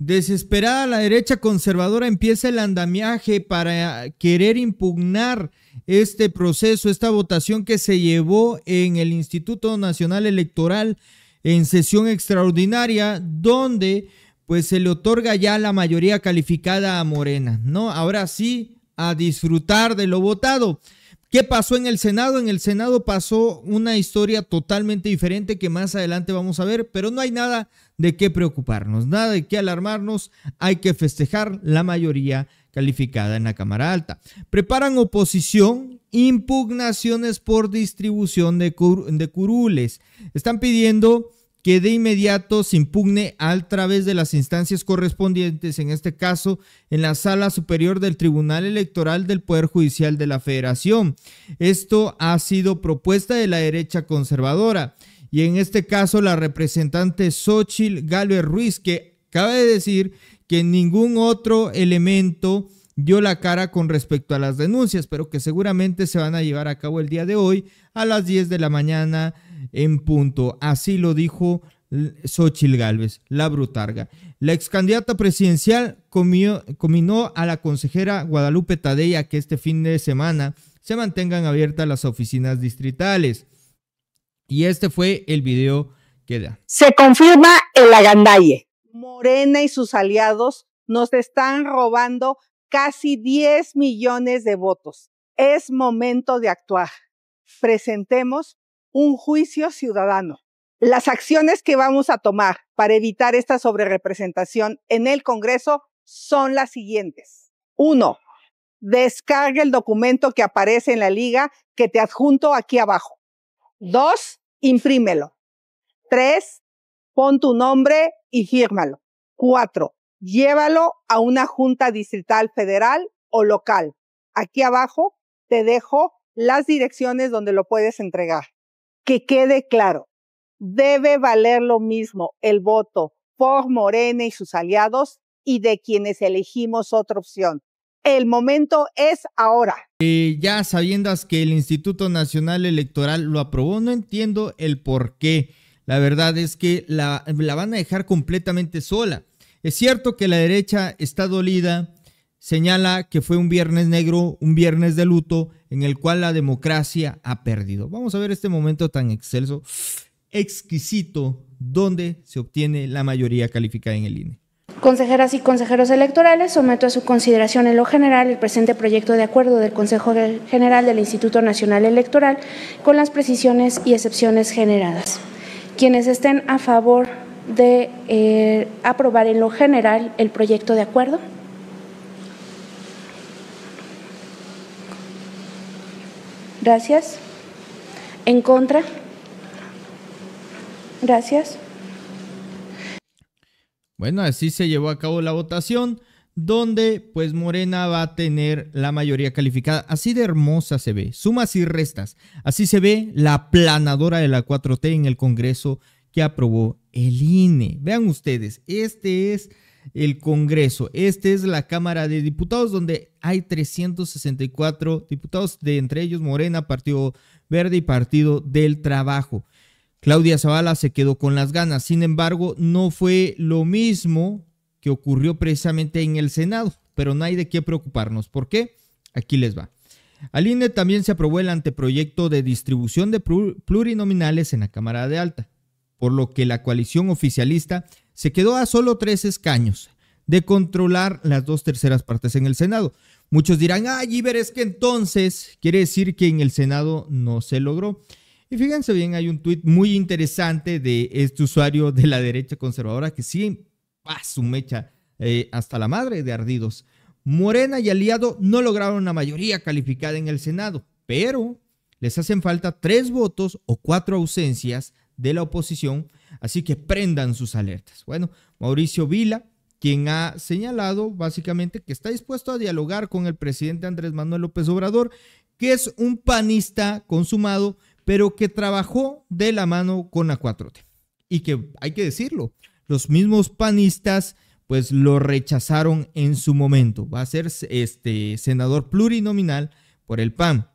Desesperada la derecha conservadora empieza el andamiaje para querer impugnar este proceso, esta votación que se llevó en el Instituto Nacional Electoral en sesión extraordinaria, donde pues se le otorga ya la mayoría calificada a Morena, ¿no? Ahora sí, a disfrutar de lo votado. ¿Qué pasó en el Senado? En el Senado pasó una historia totalmente diferente que más adelante vamos a ver, pero no hay nada de qué preocuparnos, nada de qué alarmarnos, hay que festejar la mayoría calificada en la Cámara Alta. Preparan oposición, impugnaciones por distribución de, de curules. Están pidiendo que de inmediato se impugne a través de las instancias correspondientes, en este caso en la Sala Superior del Tribunal Electoral del Poder Judicial de la Federación. Esto ha sido propuesta de la derecha conservadora y en este caso la representante Xochitl Galvez Ruiz, que cabe decir que ningún otro elemento dio la cara con respecto a las denuncias, pero que seguramente se van a llevar a cabo el día de hoy a las 10 de la mañana en punto. Así lo dijo Xochil Gálvez, la brutarga. La ex candidata presidencial comió, a la consejera Guadalupe Tadeya que este fin de semana se mantengan abiertas las oficinas distritales. Y este fue el video que da. Se confirma el agandalle. Morena y sus aliados nos están robando casi 10 millones de votos. Es momento de actuar. Presentemos un juicio ciudadano. Las acciones que vamos a tomar para evitar esta sobrerepresentación en el Congreso son las siguientes. Uno, descarga el documento que aparece en la liga que te adjunto aquí abajo. Dos, imprímelo. Tres, pon tu nombre y fírmalo. Cuatro, llévalo a una junta distrital federal o local. Aquí abajo te dejo las direcciones donde lo puedes entregar que quede claro, debe valer lo mismo el voto por Morena y sus aliados y de quienes elegimos otra opción. El momento es ahora. ya sabiendas que el Instituto Nacional Electoral lo aprobó, no entiendo el por qué. La verdad es que la van a dejar completamente sola. Es cierto que la derecha está dolida, señala que fue un viernes negro, un viernes de luto, en el cual la democracia ha perdido. Vamos a ver este momento tan excelso, exquisito, donde se obtiene la mayoría calificada en el INE. Consejeras y consejeros electorales, someto a su consideración en lo general el presente proyecto de acuerdo del Consejo General del Instituto Nacional Electoral con las precisiones y excepciones generadas. Quienes estén a favor de eh, aprobar en lo general el proyecto de acuerdo. Gracias. En contra. Gracias. Bueno, así se llevó a cabo la votación donde pues Morena va a tener la mayoría calificada. Así de hermosa se ve, sumas y restas. Así se ve la planadora de la 4T en el Congreso que aprobó el INE. Vean ustedes, este es el Congreso. Esta es la Cámara de Diputados donde hay 364 diputados, de entre ellos Morena, Partido Verde y Partido del Trabajo. Claudia Zavala se quedó con las ganas. Sin embargo, no fue lo mismo que ocurrió precisamente en el Senado, pero no hay de qué preocuparnos. ¿Por qué? Aquí les va. Al INE también se aprobó el anteproyecto de distribución de plurinominales en la Cámara de Alta, por lo que la coalición oficialista se quedó a solo tres escaños de controlar las dos terceras partes en el Senado. Muchos dirán, ay Giver, es que entonces quiere decir que en el Senado no se logró. Y fíjense bien, hay un tuit muy interesante de este usuario de la derecha conservadora que sigue a su mecha eh, hasta la madre de ardidos. Morena y Aliado no lograron una mayoría calificada en el Senado, pero les hacen falta tres votos o cuatro ausencias de la oposición Así que prendan sus alertas. Bueno, Mauricio Vila, quien ha señalado básicamente que está dispuesto a dialogar con el presidente Andrés Manuel López Obrador, que es un panista consumado, pero que trabajó de la mano con la 4T. Y que hay que decirlo, los mismos panistas pues lo rechazaron en su momento. Va a ser este senador plurinominal por el PAN.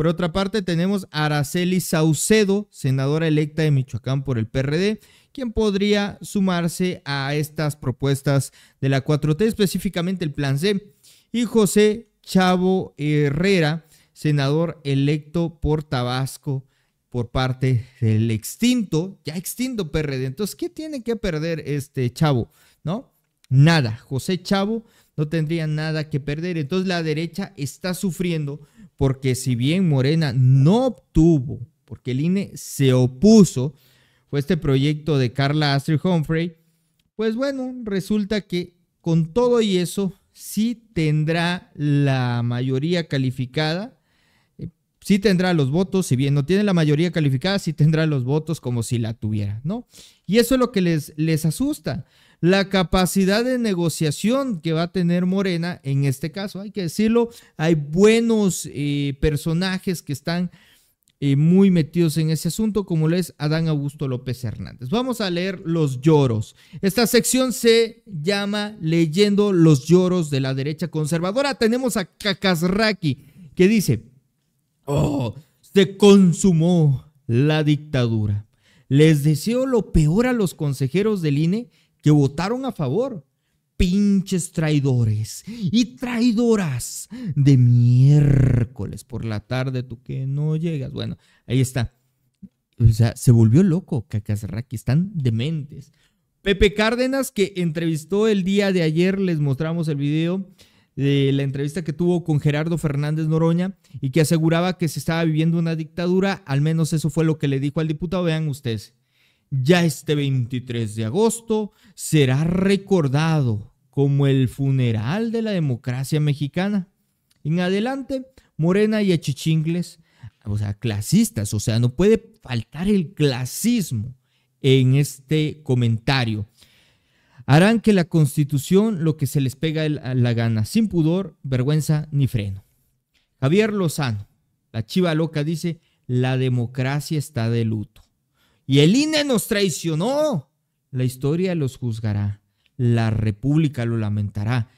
Por otra parte, tenemos a Araceli Saucedo, senadora electa de Michoacán por el PRD, quien podría sumarse a estas propuestas de la 4T, específicamente el Plan C, y José Chavo Herrera, senador electo por Tabasco por parte del extinto, ya extinto PRD. Entonces, ¿qué tiene que perder este Chavo? ¿No? Nada. José Chavo no tendría nada que perder. Entonces, la derecha está sufriendo porque si bien Morena no obtuvo, porque el INE se opuso, fue este proyecto de Carla Astrid Humphrey, pues bueno, resulta que con todo y eso sí tendrá la mayoría calificada, eh, sí tendrá los votos, si bien no tiene la mayoría calificada, sí tendrá los votos como si la tuviera, ¿no? Y eso es lo que les, les asusta, la capacidad de negociación que va a tener Morena en este caso. Hay que decirlo, hay buenos eh, personajes que están eh, muy metidos en ese asunto, como lo es Adán Augusto López Hernández. Vamos a leer los lloros. Esta sección se llama Leyendo los lloros de la derecha conservadora. Tenemos a Kakasraki que dice, oh, se consumó la dictadura. Les deseo lo peor a los consejeros del INE que votaron a favor. Pinches traidores y traidoras de miércoles por la tarde, tú que no llegas. Bueno, ahí está. O sea, se volvió loco Cacazarraqui, están dementes. Pepe Cárdenas, que entrevistó el día de ayer, les mostramos el video de la entrevista que tuvo con Gerardo Fernández Noroña y que aseguraba que se estaba viviendo una dictadura, al menos eso fue lo que le dijo al diputado, vean ustedes. Ya este 23 de agosto será recordado como el funeral de la democracia mexicana. En adelante, Morena y Echichingles, o sea, clasistas, o sea, no puede faltar el clasismo en este comentario. Harán que la constitución lo que se les pega la gana, sin pudor, vergüenza ni freno. Javier Lozano, la chiva loca, dice, la democracia está de luto. Y el INE nos traicionó. La historia los juzgará. La República lo lamentará.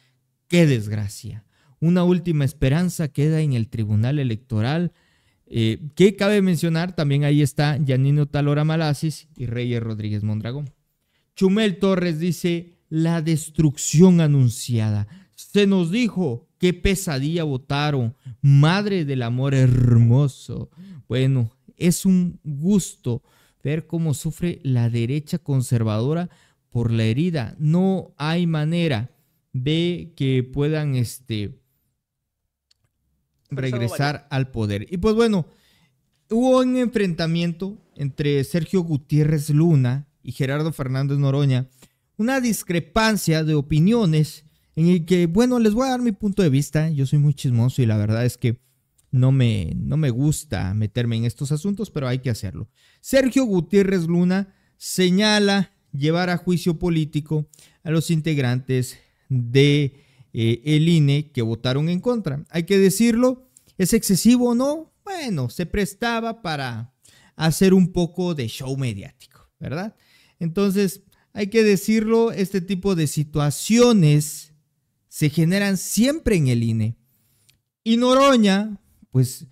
¡Qué desgracia! Una última esperanza queda en el Tribunal Electoral. Qué eh, que cabe mencionar, también ahí está Yanino Talora Malasis y Reyes Rodríguez Mondragón. Chumel Torres dice, la destrucción anunciada. Se nos dijo, qué pesadilla votaron. Madre del amor hermoso. Bueno, es un gusto ver cómo sufre la derecha conservadora por la herida. No hay manera de que puedan este, regresar al poder. Y pues bueno, hubo un enfrentamiento entre Sergio Gutiérrez Luna y Gerardo Fernández Noroña, una discrepancia de opiniones en el que, bueno, les voy a dar mi punto de vista, yo soy muy chismoso y la verdad es que no me, no me gusta meterme en estos asuntos, pero hay que hacerlo. Sergio Gutiérrez Luna señala llevar a juicio político a los integrantes de eh, el INE que votaron en contra. Hay que decirlo, ¿es excesivo o no? Bueno, se prestaba para hacer un poco de show mediático, ¿verdad? Entonces, hay que decirlo, este tipo de situaciones se generan siempre en el INE. Y Noroña, pues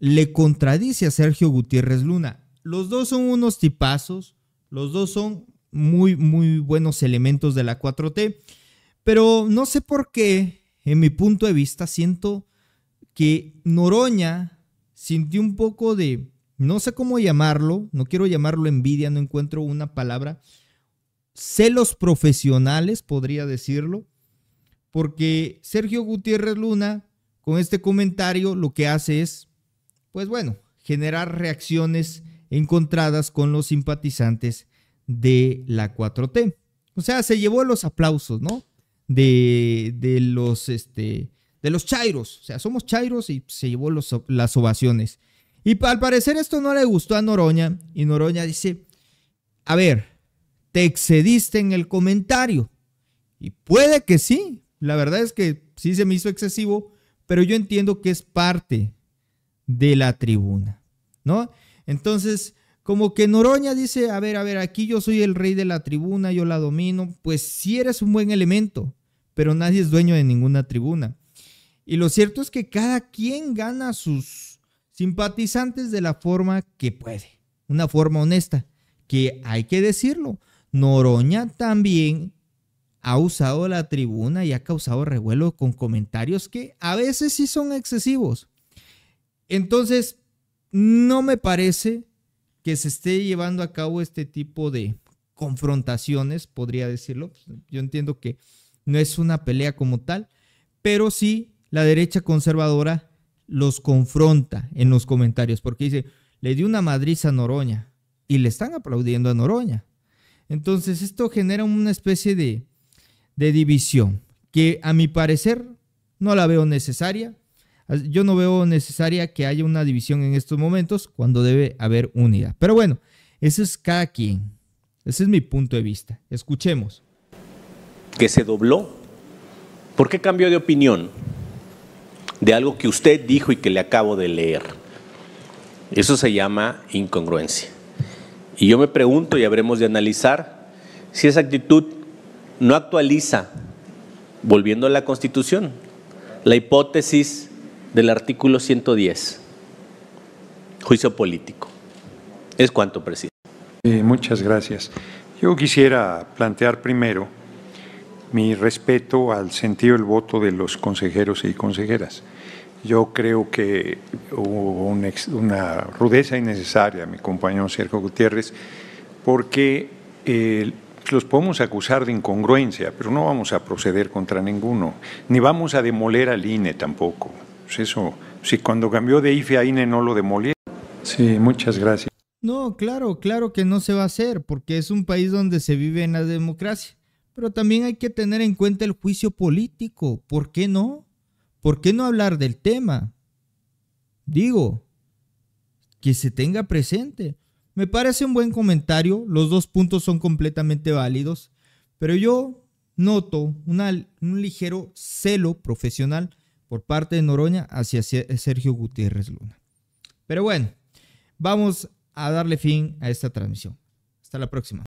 le contradice a Sergio Gutiérrez Luna. Los dos son unos tipazos, los dos son muy, muy buenos elementos de la 4T, pero no sé por qué, en mi punto de vista, siento que Noroña sintió un poco de, no sé cómo llamarlo, no quiero llamarlo envidia, no encuentro una palabra, celos profesionales, podría decirlo, porque Sergio Gutiérrez Luna con este comentario lo que hace es, pues bueno, generar reacciones encontradas con los simpatizantes de la 4T. O sea, se llevó los aplausos, ¿no? De, los, este, de los chairos. O sea, somos chairos y se llevó las ovaciones. Y al parecer esto no le gustó a Noroña. Y Noroña dice, a ver, te excediste en el comentario. Y puede que sí. La verdad es que sí se me hizo excesivo pero yo entiendo que es parte de la tribuna, ¿no? Entonces, como que Noroña dice, a ver, a ver, aquí yo soy el rey de la tribuna, yo la domino, pues sí eres un buen elemento, pero nadie es dueño de ninguna tribuna. Y lo cierto es que cada quien gana a sus simpatizantes de la forma que puede, una forma honesta, que hay que decirlo, Noroña también ha usado la tribuna y ha causado revuelo con comentarios que a veces sí son excesivos. Entonces, no me parece que se esté llevando a cabo este tipo de confrontaciones, podría decirlo. Yo entiendo que no es una pelea como tal, pero sí la derecha conservadora los confronta en los comentarios, porque dice, le dio una madriz a Noroña y le están aplaudiendo a Noroña. Entonces esto genera una especie de de división, que a mi parecer no la veo necesaria. Yo no veo necesaria que haya una división en estos momentos cuando debe haber unidad. Pero bueno, ese es cada quien. Ese es mi punto de vista. Escuchemos. Que se dobló. ¿Por qué cambió de opinión de algo que usted dijo y que le acabo de leer? Eso se llama incongruencia. Y yo me pregunto, y habremos de analizar, si esa actitud no actualiza, volviendo a la Constitución, la hipótesis del artículo 110, juicio político. Es cuanto, presidente. muchas gracias. Yo quisiera plantear primero mi respeto al sentido del voto de los consejeros y consejeras. Yo creo que hubo una, rudeza innecesaria, mi compañero Sergio Gutiérrez, porque... el los podemos acusar de incongruencia, pero no vamos a proceder contra ninguno, ni vamos a demoler al INE tampoco. Pues eso, si cuando cambió de IFE a INE no lo demolieron. Sí, muchas gracias. No, claro, claro que no se va a hacer, porque es un país donde se vive en la democracia. Pero también hay que tener en cuenta el juicio político. ¿Por qué no? ¿Por qué no hablar del tema? Digo, que se tenga presente. Me parece un buen comentario, los dos puntos son completamente válidos, pero yo noto un ligero celo profesional por parte de Noroña hacia Sergio Gutiérrez Luna. Pero bueno, vamos a darle fin a esta transmisión. Hasta la próxima.